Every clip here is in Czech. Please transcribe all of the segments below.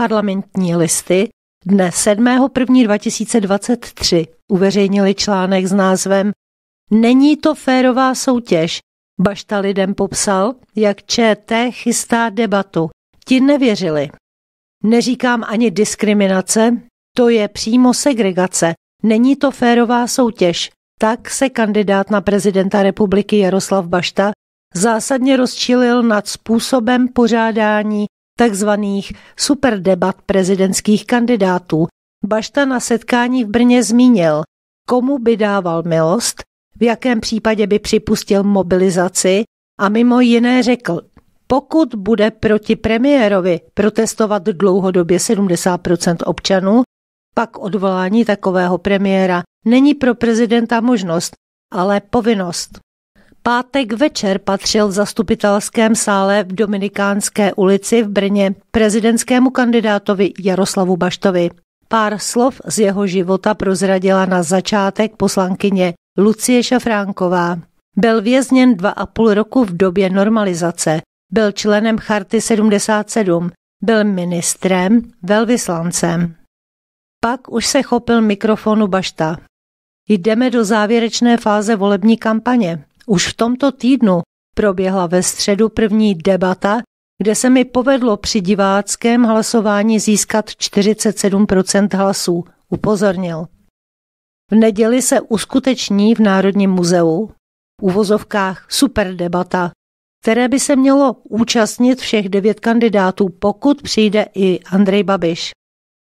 Parlamentní listy dne 7.1.2023 uveřejnili článek s názvem Není to férová soutěž. Bašta lidem popsal, jak ČT chystá debatu. Ti nevěřili. Neříkám ani diskriminace, to je přímo segregace. Není to férová soutěž. Tak se kandidát na prezidenta republiky Jaroslav Bašta zásadně rozčilil nad způsobem pořádání takzvaných superdebat prezidentských kandidátů. Bašta na setkání v Brně zmínil, komu by dával milost, v jakém případě by připustil mobilizaci a mimo jiné řekl, pokud bude proti premiérovi protestovat dlouhodobě 70% občanů, pak odvolání takového premiéra není pro prezidenta možnost, ale povinnost pátek večer patřil v zastupitelském sále v Dominikánské ulici v Brně prezidentskému kandidátovi Jaroslavu Baštovi. Pár slov z jeho života prozradila na začátek poslankyně Lucie Šafránková. Byl vězněn dva a půl roku v době normalizace. Byl členem Charty 77. Byl ministrem, velvyslancem. Pak už se chopil mikrofonu Bašta. Jdeme do závěrečné fáze volební kampaně. Už v tomto týdnu proběhla ve středu první debata, kde se mi povedlo při diváckém hlasování získat 47 hlasů, upozornil. V neděli se uskuteční v Národním muzeu uvozovkách superdebata, které by se mělo účastnit všech devět kandidátů, pokud přijde i Andrej Babiš.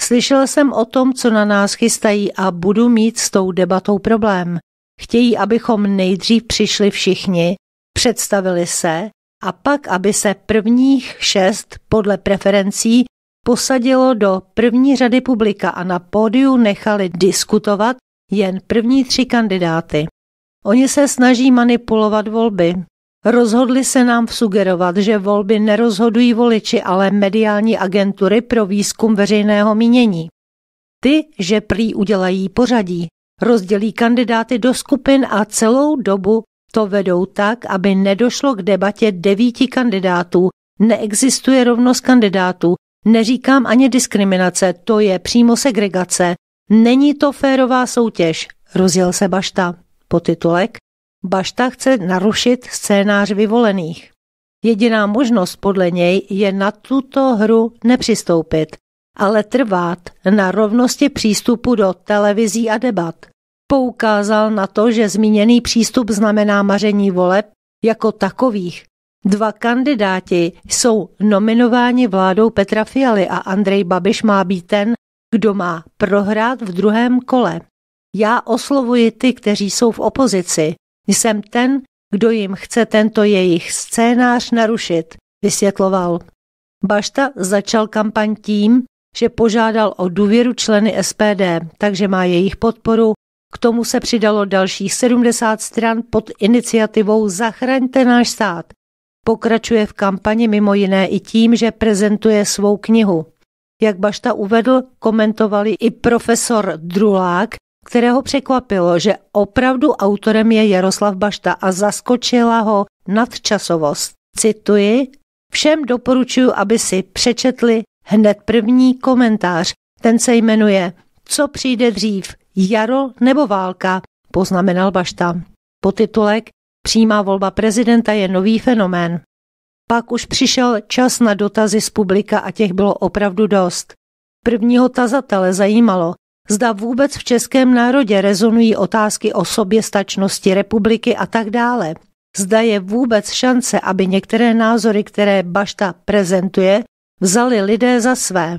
Slyšel jsem o tom, co na nás chystají a budu mít s tou debatou problém. Chtějí, abychom nejdřív přišli všichni, představili se a pak, aby se prvních šest podle preferencí posadilo do první řady publika a na pódiu nechali diskutovat jen první tři kandidáty. Oni se snaží manipulovat volby. Rozhodli se nám sugerovat, že volby nerozhodují voliči, ale mediální agentury pro výzkum veřejného mínění. Ty, že prý udělají pořadí rozdělí kandidáty do skupin a celou dobu to vedou tak, aby nedošlo k debatě devíti kandidátů. Neexistuje rovnost kandidátů, neříkám ani diskriminace, to je přímo segregace. Není to férová soutěž, rozjel se Bašta. Potitulek Bašta chce narušit scénář vyvolených. Jediná možnost podle něj je na tuto hru nepřistoupit ale trvat na rovnosti přístupu do televizí a debat. Poukázal na to, že zmíněný přístup znamená maření voleb jako takových. Dva kandidáti jsou nominováni vládou Petra Fialy a Andrej Babiš má být ten, kdo má prohrát v druhém kole. Já oslovuji ty, kteří jsou v opozici. Jsem ten, kdo jim chce tento jejich scénář narušit, vysvětloval. Bašta začal kampaň tím, že požádal o důvěru členy SPD, takže má jejich podporu. K tomu se přidalo dalších 70 stran pod iniciativou Zachraňte náš stát. Pokračuje v kampani mimo jiné i tím, že prezentuje svou knihu. Jak Bašta uvedl, komentovali i profesor Drulák, kterého překvapilo, že opravdu autorem je Jaroslav Bašta a zaskočila ho nadčasovost. Cituji, Všem doporučuji, aby si přečetli hned první komentář. Ten se jmenuje Co přijde dřív, jaro nebo válka, poznamenal Bašta. Potitulek Přímá volba prezidenta je nový fenomén. Pak už přišel čas na dotazy z publika a těch bylo opravdu dost. Prvního tazatele zajímalo, zda vůbec v českém národě rezonují otázky o soběstačnosti republiky a tak dále. Zda je vůbec šance, aby některé názory, které Bašta prezentuje, vzali lidé za své.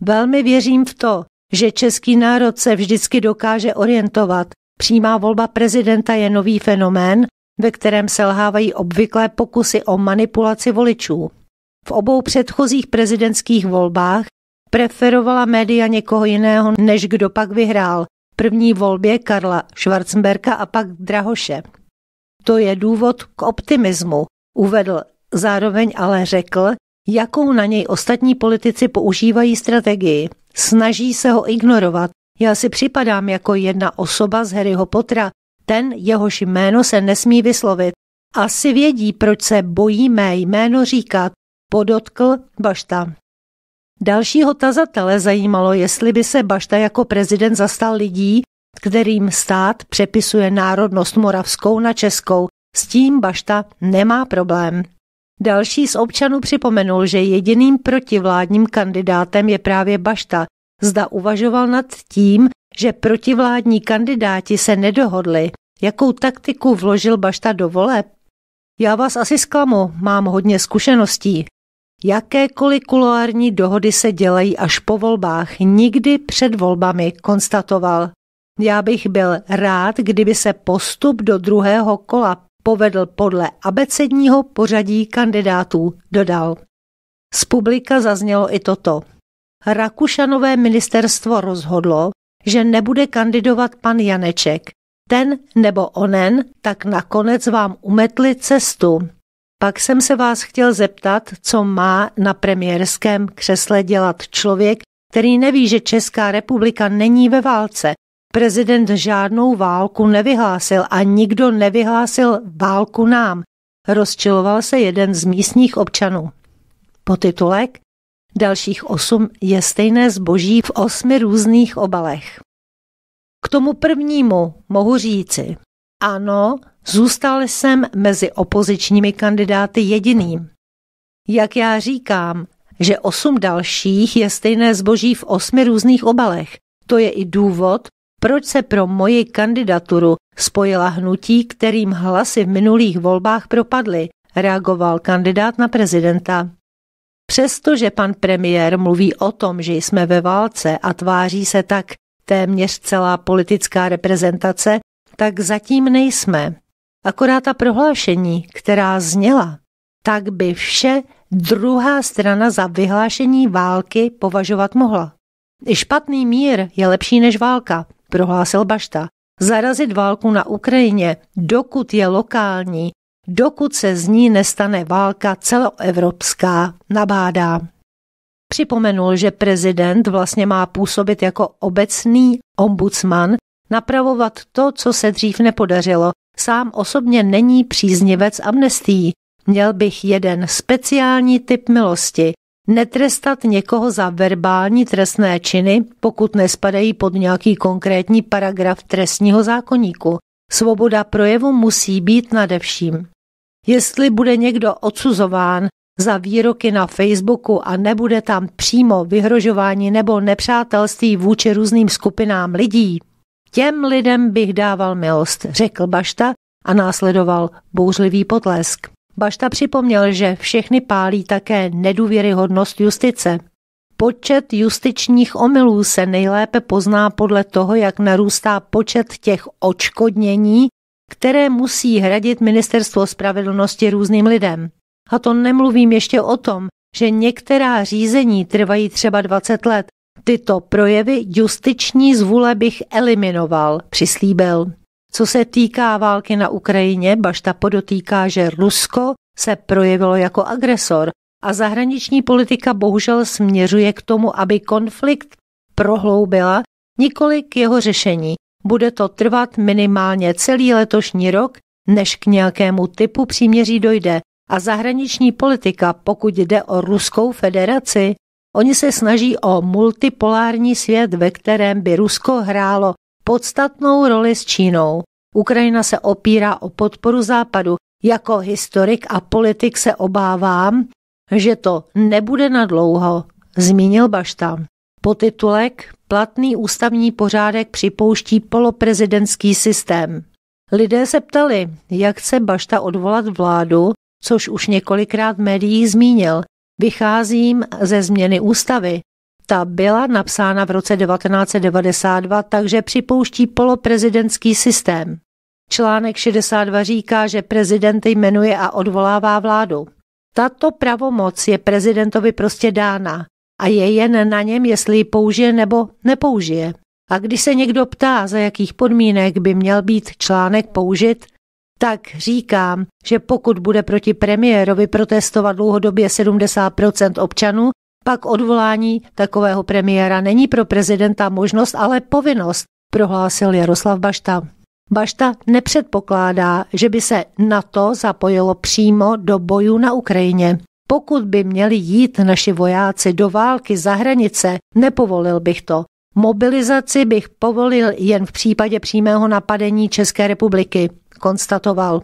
Velmi věřím v to, že český národ se vždycky dokáže orientovat. Přímá volba prezidenta je nový fenomén, ve kterém selhávají obvyklé pokusy o manipulaci voličů. V obou předchozích prezidentských volbách preferovala média někoho jiného, než kdo pak vyhrál. První volbě Karla Schwarzenberka a pak Drahoše. To je důvod k optimismu, uvedl. Zároveň ale řekl, jakou na něj ostatní politici používají strategii. Snaží se ho ignorovat. Já si připadám jako jedna osoba z Harryho Pottera, ten jehož jméno se nesmí vyslovit. Asi vědí, proč se bojí mé jméno říkat, podotkl Bašta. Dalšího tazatele zajímalo, jestli by se Bašta jako prezident zastal lidí, kterým stát přepisuje národnost moravskou na českou. S tím Bašta nemá problém. Další z občanů připomenul, že jediným protivládním kandidátem je právě Bašta. Zda uvažoval nad tím, že protivládní kandidáti se nedohodli, jakou taktiku vložil Bašta do voleb. Já vás asi zklamu, mám hodně zkušeností. Jakékoliv kuloární dohody se dělají až po volbách, nikdy před volbami, konstatoval. Já bych byl rád, kdyby se postup do druhého kola povedl podle abecedního pořadí kandidátů, dodal. Z publika zaznělo i toto. Rakušanové ministerstvo rozhodlo, že nebude kandidovat pan Janeček. Ten nebo onen, tak nakonec vám umetli cestu. Pak jsem se vás chtěl zeptat, co má na premiérském křesle dělat člověk, který neví, že Česká republika není ve válce prezident žádnou válku nevyhlásil a nikdo nevyhlásil válku nám, rozčiloval se jeden z místních občanů. Po titulek dalších osm je stejné zboží v osmi různých obalech. K tomu prvnímu mohu říci, ano, zůstal jsem mezi opozičními kandidáty jediným. Jak já říkám, že osm dalších je stejné zboží v osmi různých obalech. To je i důvod, proč se pro moji kandidaturu spojila hnutí, kterým hlasy v minulých volbách propadly, reagoval kandidát na prezidenta. Přestože pan premiér mluví o tom, že jsme ve válce a tváří se tak téměř celá politická reprezentace, tak zatím nejsme. Akorát ta prohlášení, která zněla, tak by vše druhá strana za vyhlášení války považovat mohla. I špatný mír je lepší než válka, prohlásil Bašta. Zarazit válku na Ukrajině, dokud je lokální, dokud se z ní nestane válka celoevropská, nabádá. Připomenul, že prezident vlastně má působit jako obecný ombudsman, napravovat to, co se dřív nepodařilo. Sám osobně není příznivec amnestií. Měl bych jeden speciální typ milosti, Netrestat někoho za verbální trestné činy, pokud nespadají pod nějaký konkrétní paragraf trestního zákoníku. Svoboda projevu musí být nadevším. Jestli bude někdo odsuzován za výroky na Facebooku a nebude tam přímo vyhrožování nebo nepřátelství vůči různým skupinám lidí, těm lidem bych dával milost, řekl Bašta a následoval bouřlivý potlesk. Bašta připomněl, že všechny pálí také nedůvěryhodnost justice. Počet justičních omylů se nejlépe pozná podle toho, jak narůstá počet těch očkodnění, které musí hradit Ministerstvo spravedlnosti různým lidem. A to nemluvím ještě o tom, že některá řízení trvají třeba 20 let. Tyto projevy justiční zvůle bych eliminoval, přislíbil. Co se týká války na Ukrajině, Bašta podotýká, že Rusko se projevilo jako agresor a zahraniční politika bohužel směřuje k tomu, aby konflikt prohloubila, nikoli k jeho řešení. Bude to trvat minimálně celý letošní rok, než k nějakému typu příměří dojde. A zahraniční politika, pokud jde o Ruskou federaci, oni se snaží o multipolární svět, ve kterém by Rusko hrálo podstatnou roli s Čínou. Ukrajina se opírá o podporu Západu. Jako historik a politik se obávám, že to nebude dlouho. zmínil Bašta. Potitulek Platný ústavní pořádek připouští poloprezidentský systém. Lidé se ptali, jak chce Bašta odvolat vládu, což už několikrát médií zmínil. Vycházím ze změny ústavy ta byla napsána v roce 1992, takže připouští poloprezidentský systém. Článek 62 říká, že prezident jmenuje a odvolává vládu. Tato pravomoc je prezidentovi prostě dána a je jen na něm, jestli ji použije nebo nepoužije. A když se někdo ptá, za jakých podmínek by měl být článek použit, tak říkám, že pokud bude proti premiérovi protestovat dlouhodobě 70 občanů, pak odvolání takového premiéra není pro prezidenta možnost, ale povinnost, prohlásil Jaroslav Bašta. Bašta nepředpokládá, že by se NATO zapojilo přímo do bojů na Ukrajině. Pokud by měli jít naši vojáci do války za hranice, nepovolil bych to. Mobilizaci bych povolil jen v případě přímého napadení České republiky, konstatoval.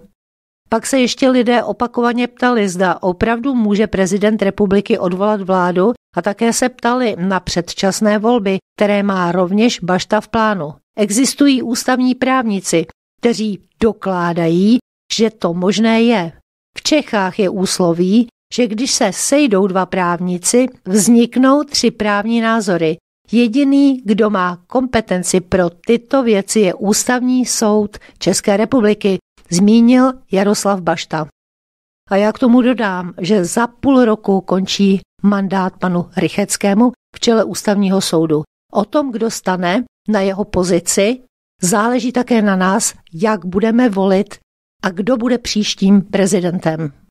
Pak se ještě lidé opakovaně ptali, zda opravdu může prezident republiky odvolat vládu a také se ptali na předčasné volby, které má rovněž Bašta v plánu. Existují ústavní právníci, kteří dokládají, že to možné je. V Čechách je úsloví, že když se sejdou dva právníci, vzniknou tři právní názory. Jediný, kdo má kompetenci pro tyto věci, je Ústavní soud České republiky, zmínil Jaroslav Bašta. A já k tomu dodám, že za půl roku končí mandát panu Rycheckému v čele ústavního soudu. O tom, kdo stane na jeho pozici, záleží také na nás, jak budeme volit a kdo bude příštím prezidentem.